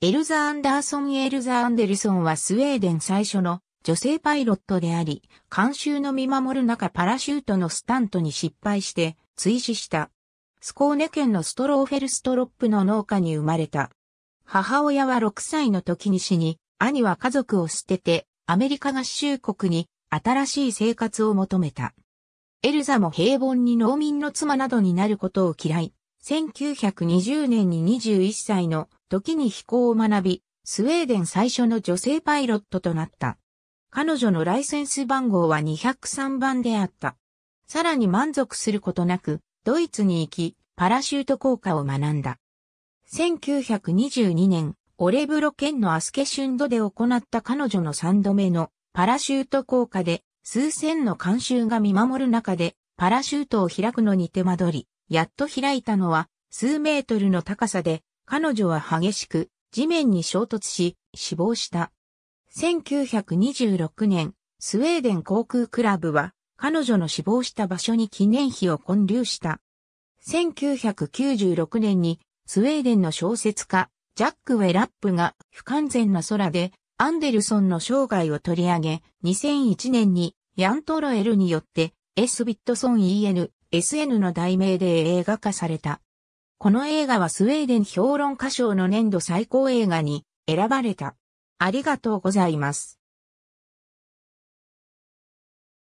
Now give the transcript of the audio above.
エルザ・アンダーソン・エルザ・アンデルソンはスウェーデン最初の女性パイロットであり、監修の見守る中パラシュートのスタントに失敗して追試した。スコーネ県のストローフェルストロップの農家に生まれた。母親は6歳の時に死に、兄は家族を捨ててアメリカ合衆国に新しい生活を求めた。エルザも平凡に農民の妻などになることを嫌い、1920年に21歳の時に飛行を学び、スウェーデン最初の女性パイロットとなった。彼女のライセンス番号は203番であった。さらに満足することなく、ドイツに行き、パラシュート効果を学んだ。1922年、オレブロ県のアスケシュンドで行った彼女の3度目のパラシュート効果で、数千の監修が見守る中で、パラシュートを開くのに手間取り、やっと開いたのは数メートルの高さで、彼女は激しく地面に衝突し、死亡した。1926年、スウェーデン航空クラブは、彼女の死亡した場所に記念碑を建立した。1996年に、スウェーデンの小説家、ジャック・ウェラップが不完全な空で、アンデルソンの生涯を取り上げ、2001年に、ヤントロエルによって、エスビットソン EN、SN の題名で映画化された。この映画はスウェーデン評論歌賞の年度最高映画に選ばれた。ありがとうございます。